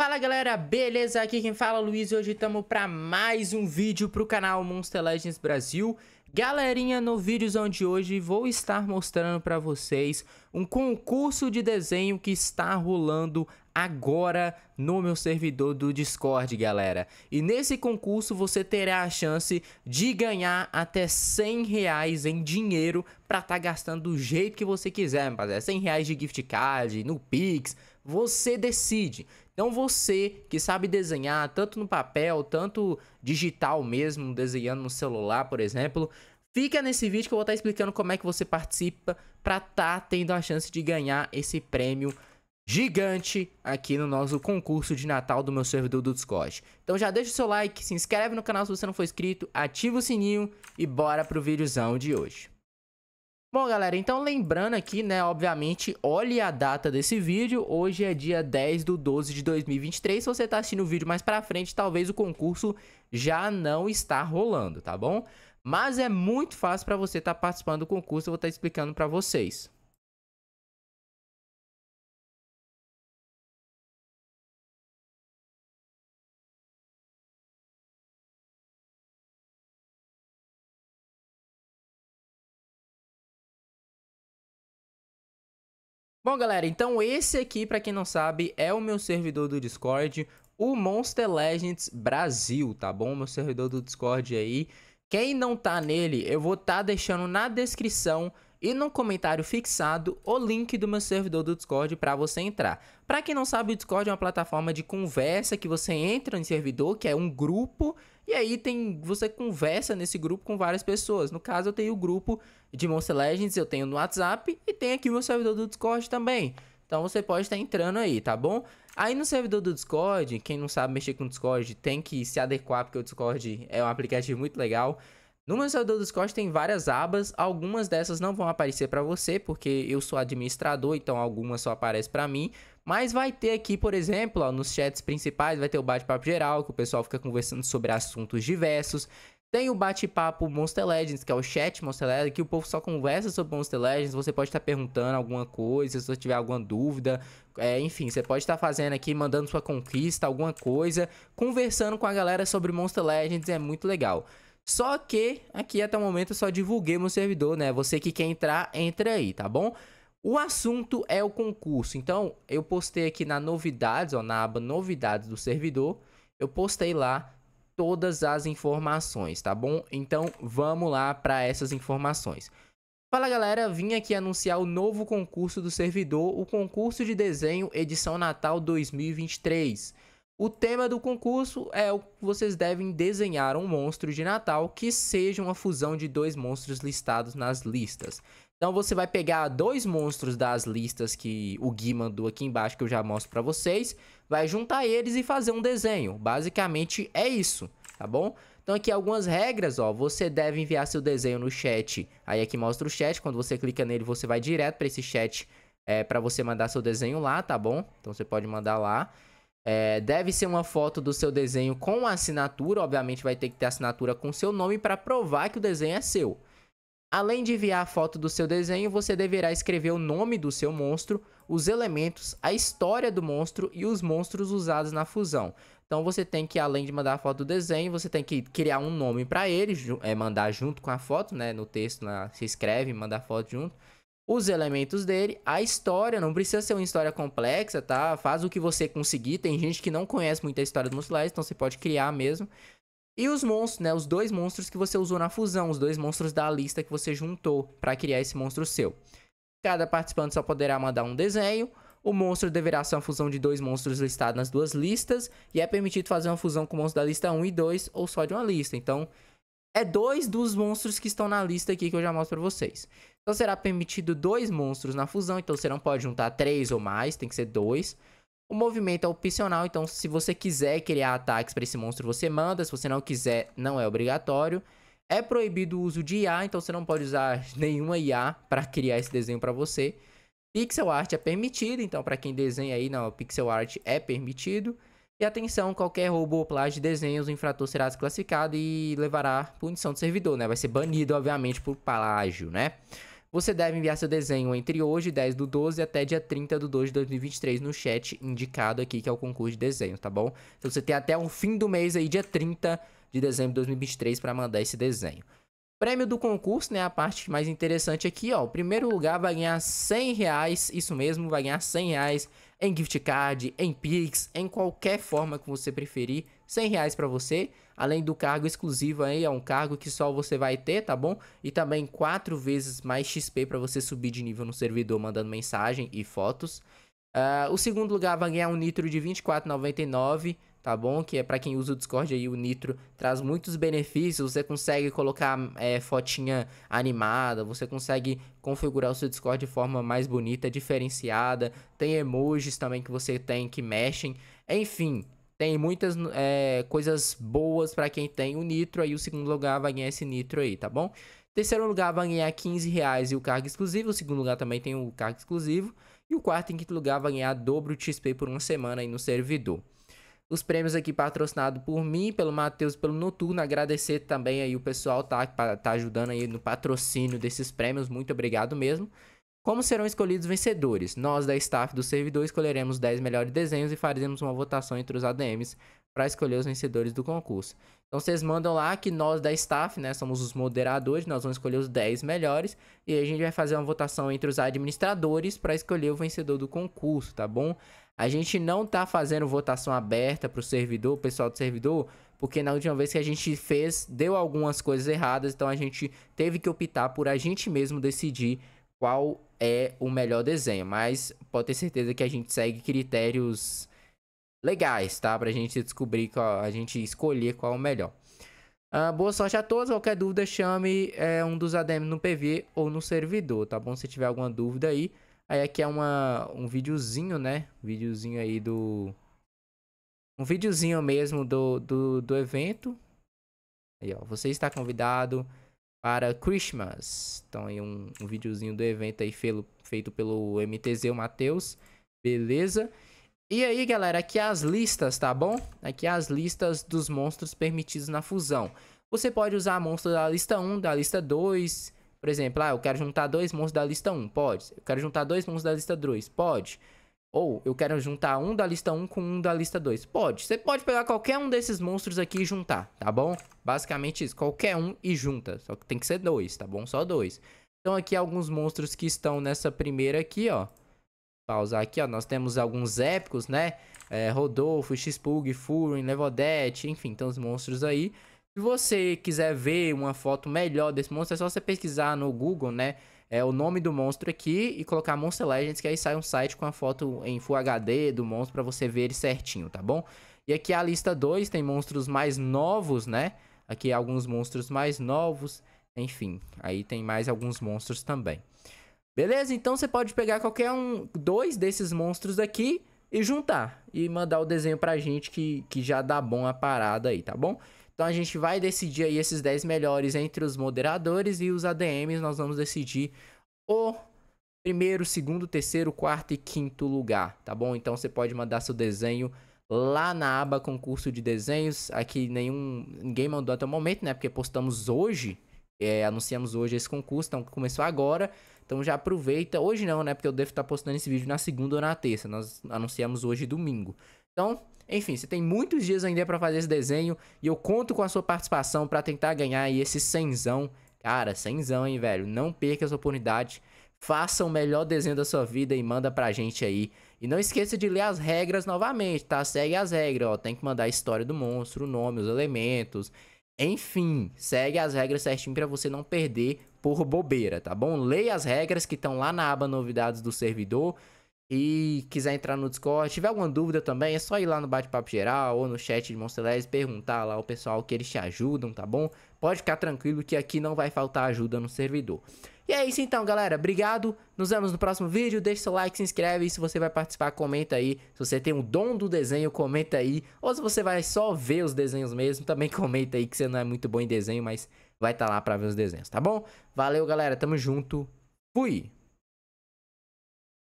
Fala galera, beleza? Aqui quem fala é o Luiz e hoje estamos para mais um vídeo para o canal Monster Legends Brasil. Galerinha, no vídeo de hoje vou estar mostrando para vocês um concurso de desenho que está rolando agora no meu servidor do Discord, galera. E nesse concurso você terá a chance de ganhar até 100 reais em dinheiro para estar tá gastando do jeito que você quiser, rapaziada. 100 reais de gift card, no Pix, você decide. Então você que sabe desenhar, tanto no papel, tanto digital mesmo, desenhando no celular, por exemplo, fica nesse vídeo que eu vou estar tá explicando como é que você participa para estar tá tendo a chance de ganhar esse prêmio gigante aqui no nosso concurso de Natal do meu servidor do Discord. Então já deixa o seu like, se inscreve no canal se você não for inscrito, ativa o sininho e bora pro vídeozão de hoje. Bom, galera, então lembrando aqui, né, obviamente, olhe a data desse vídeo. Hoje é dia 10 do 12 de 2023. Se você tá assistindo o vídeo mais pra frente, talvez o concurso já não está rolando, tá bom? Mas é muito fácil para você estar tá participando do concurso, eu vou estar tá explicando para vocês. Bom, galera, então esse aqui, para quem não sabe, é o meu servidor do Discord, o Monster Legends Brasil, tá bom? meu servidor do Discord aí. Quem não tá nele, eu vou estar tá deixando na descrição e no comentário fixado o link do meu servidor do Discord para você entrar. Para quem não sabe, o Discord é uma plataforma de conversa que você entra no servidor, que é um grupo, e aí tem você conversa nesse grupo com várias pessoas. No caso, eu tenho o grupo de Monster Legends, eu tenho no WhatsApp e tem aqui o meu servidor do Discord também. Então você pode estar entrando aí, tá bom? Aí no servidor do Discord, quem não sabe mexer com o Discord tem que se adequar, porque o Discord é um aplicativo muito legal. No meu servidor do Discord tem várias abas, algumas dessas não vão aparecer para você, porque eu sou administrador, então algumas só aparecem para mim, mas vai ter aqui, por exemplo, ó, nos chats principais, vai ter o bate-papo geral, que o pessoal fica conversando sobre assuntos diversos, tem o bate-papo Monster Legends, que é o chat Monster Legends, que o povo só conversa sobre Monster Legends. Você pode estar tá perguntando alguma coisa, se você tiver alguma dúvida. É, enfim, você pode estar tá fazendo aqui, mandando sua conquista, alguma coisa. Conversando com a galera sobre Monster Legends é muito legal. Só que aqui até o momento eu só divulguei meu servidor, né? Você que quer entrar, entra aí, tá bom? O assunto é o concurso. Então, eu postei aqui na novidades, ó, na aba novidades do servidor, eu postei lá todas as informações, tá bom? Então, vamos lá para essas informações. Fala galera, vim aqui anunciar o novo concurso do servidor, o concurso de desenho edição Natal 2023. O tema do concurso é o que vocês devem desenhar um monstro de Natal que seja uma fusão de dois monstros listados nas listas. Então você vai pegar dois monstros das listas que o Gui mandou aqui embaixo que eu já mostro para vocês, vai juntar eles e fazer um desenho. Basicamente é isso, tá bom? Então aqui algumas regras, ó, você deve enviar seu desenho no chat. Aí aqui mostra o chat, quando você clica nele você vai direto para esse chat é, para você mandar seu desenho lá, tá bom? Então você pode mandar lá. É, deve ser uma foto do seu desenho com assinatura, obviamente vai ter que ter assinatura com seu nome para provar que o desenho é seu. Além de enviar a foto do seu desenho, você deverá escrever o nome do seu monstro, os elementos, a história do monstro e os monstros usados na fusão. Então você tem que, além de mandar a foto do desenho, você tem que criar um nome para ele, é, mandar junto com a foto, né? No texto, na, se escreve, manda a foto junto os elementos dele, a história, não precisa ser uma história complexa, tá? Faz o que você conseguir. Tem gente que não conhece muito a história dos Monstros então você pode criar mesmo. E os monstros, né? Os dois monstros que você usou na fusão, os dois monstros da lista que você juntou para criar esse monstro seu. Cada participante só poderá mandar um desenho. O monstro deverá ser uma fusão de dois monstros listados nas duas listas. E é permitido fazer uma fusão com o monstro da lista 1 e 2, ou só de uma lista. Então, é dois dos monstros que estão na lista aqui que eu já mostro pra vocês. Então será permitido dois monstros na fusão, então você não pode juntar três ou mais, tem que ser dois. O movimento é opcional, então se você quiser criar ataques para esse monstro, você manda. Se você não quiser, não é obrigatório. É proibido o uso de IA, então você não pode usar nenhuma IA para criar esse desenho para você. Pixel art é permitido, então para quem desenha aí, não, pixel art é permitido. E atenção, qualquer roubo ou plágio de desenhos, o infrator será desclassificado e levará punição do servidor, né? Vai ser banido, obviamente, por plágio, né? Você deve enviar seu desenho entre hoje, 10 do 12, até dia 30 do 12 de 2023 no chat indicado aqui, que é o concurso de desenho, tá bom? Então você tem até o fim do mês aí, dia 30 de dezembro de 2023, para mandar esse desenho. Prêmio do concurso, né? A parte mais interessante aqui, ó. O primeiro lugar vai ganhar 100 reais, isso mesmo, vai ganhar 100 reais em gift card, em Pix, em qualquer forma que você preferir. 100 reais para você, além do cargo exclusivo aí, é um cargo que só você vai ter, tá bom? E também 4 vezes mais XP para você subir de nível no servidor mandando mensagem e fotos. Uh, o segundo lugar vai ganhar um nitro de R$24,99 tá bom? Que é para quem usa o Discord aí, o Nitro traz muitos benefícios. Você consegue colocar é, fotinha animada, você consegue configurar o seu Discord de forma mais bonita, diferenciada. Tem emojis também que você tem que mexem. Enfim, tem muitas é, coisas boas para quem tem o Nitro. Aí o segundo lugar vai ganhar esse Nitro aí, tá bom? Terceiro lugar vai ganhar 15 reais e o cargo exclusivo. O segundo lugar também tem o cargo exclusivo. E o quarto e quinto lugar vai ganhar dobro XP por uma semana aí no servidor. Os prêmios aqui patrocinados por mim, pelo Matheus, pelo Noturno. Agradecer também aí o pessoal tá, tá ajudando aí no patrocínio desses prêmios. Muito obrigado mesmo. Como serão escolhidos vencedores? Nós, da staff do servidor, escolheremos 10 melhores desenhos e faremos uma votação entre os ADMs para escolher os vencedores do concurso. Então vocês mandam lá que nós da staff, né, somos os moderadores, nós vamos escolher os 10 melhores e a gente vai fazer uma votação entre os administradores para escolher o vencedor do concurso, tá bom? A gente não tá fazendo votação aberta pro servidor, o pessoal do servidor, porque na última vez que a gente fez, deu algumas coisas erradas, então a gente teve que optar por a gente mesmo decidir qual é o melhor desenho, mas pode ter certeza que a gente segue critérios legais, tá? Pra gente descobrir, qual, a gente escolher qual é o melhor. Uh, boa sorte a todos. Qualquer dúvida, chame é, um dos ADMs no PV ou no servidor, tá bom? Se tiver alguma dúvida aí. Aí aqui é uma, um videozinho, né? Um videozinho aí do... Um videozinho mesmo do, do, do evento. Aí, ó. Você está convidado para Christmas. Então, aí um, um videozinho do evento aí feito pelo MTZ, o Matheus. Beleza? E aí, galera, aqui é as listas, tá bom? Aqui é as listas dos monstros permitidos na fusão. Você pode usar monstros da lista 1, da lista 2... Por exemplo, ah, eu quero juntar dois monstros da lista 1, pode. Eu quero juntar dois monstros da lista 2, pode. Ou eu quero juntar um da lista 1 com um da lista 2. Pode. Você pode pegar qualquer um desses monstros aqui e juntar, tá bom? Basicamente isso. Qualquer um e junta. Só que tem que ser dois, tá bom? Só dois. Então aqui alguns monstros que estão nessa primeira aqui, ó pausar aqui, ó. Nós temos alguns épicos, né? É, Rodolfo, Xpug, Furin, Levodete, enfim, tem uns monstros aí. Se você quiser ver uma foto melhor desse monstro, é só você pesquisar no Google, né? É o nome do monstro aqui e colocar Monster Legends, que aí sai um site com a foto em Full HD do monstro para você ver ele certinho, tá bom? E aqui é a lista 2 tem monstros mais novos, né? Aqui alguns monstros mais novos, enfim, aí tem mais alguns monstros também. Beleza? Então você pode pegar qualquer um, dois desses monstros aqui e juntar. E mandar o desenho pra gente que, que já dá bom a parada aí, tá bom? Então a gente vai decidir aí esses 10 melhores entre os moderadores e os ADMs. Nós vamos decidir o primeiro, segundo, terceiro, quarto e quinto lugar, tá bom? Então você pode mandar seu desenho lá na aba concurso de desenhos. Aqui nenhum ninguém mandou até o momento, né? Porque postamos hoje, é, anunciamos hoje esse concurso, então começou agora. Então já aproveita. Hoje não, né? Porque eu devo estar postando esse vídeo na segunda ou na terça. Nós anunciamos hoje domingo. Então, enfim, você tem muitos dias ainda para fazer esse desenho e eu conto com a sua participação para tentar ganhar aí esse senzão. Cara, senzão, hein, velho? Não perca essa oportunidade. Faça o melhor desenho da sua vida e manda pra gente aí. E não esqueça de ler as regras novamente, tá? Segue as regras, ó. Tem que mandar a história do monstro, o nome, os elementos. Enfim, segue as regras certinho para você não perder por bobeira, tá bom? Leia as regras que estão lá na aba novidades do servidor e quiser entrar no Discord, tiver alguma dúvida também, é só ir lá no bate-papo geral ou no chat de Monsteles perguntar lá ao pessoal que eles te ajudam, tá bom? Pode ficar tranquilo que aqui não vai faltar ajuda no servidor. E é isso então, galera. Obrigado. Nos vemos no próximo vídeo. Deixa seu like, se inscreve. E se você vai participar, comenta aí. Se você tem o dom do desenho, comenta aí. Ou se você vai só ver os desenhos mesmo, também comenta aí que você não é muito bom em desenho, mas vai estar tá lá para ver os desenhos, tá bom? Valeu, galera. Tamo junto. Fui!